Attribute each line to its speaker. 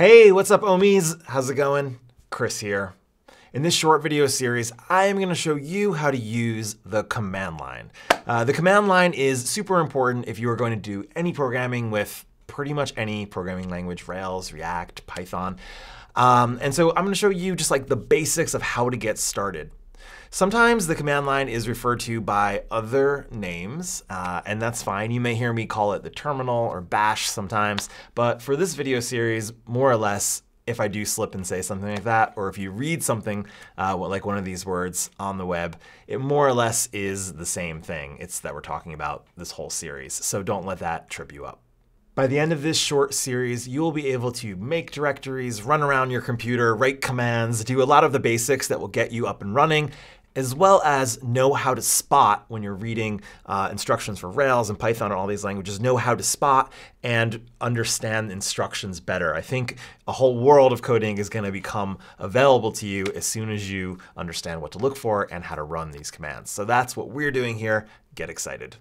Speaker 1: Hey, what's up omies? How's it going? Chris here. In this short video series, I am gonna show you how to use the command line. Uh, the command line is super important if you are going to do any programming with pretty much any programming language, Rails, React, Python. Um, and so I'm gonna show you just like the basics of how to get started. Sometimes the command line is referred to by other names, uh, and that's fine. You may hear me call it the terminal or bash sometimes, but for this video series, more or less, if I do slip and say something like that, or if you read something uh, like one of these words on the web, it more or less is the same thing. It's that we're talking about this whole series. So don't let that trip you up. By the end of this short series, you will be able to make directories, run around your computer, write commands, do a lot of the basics that will get you up and running, as well as know how to spot when you're reading uh, instructions for Rails and Python and all these languages, know how to spot and understand instructions better. I think a whole world of coding is going to become available to you as soon as you understand what to look for and how to run these commands. So that's what we're doing here. Get excited.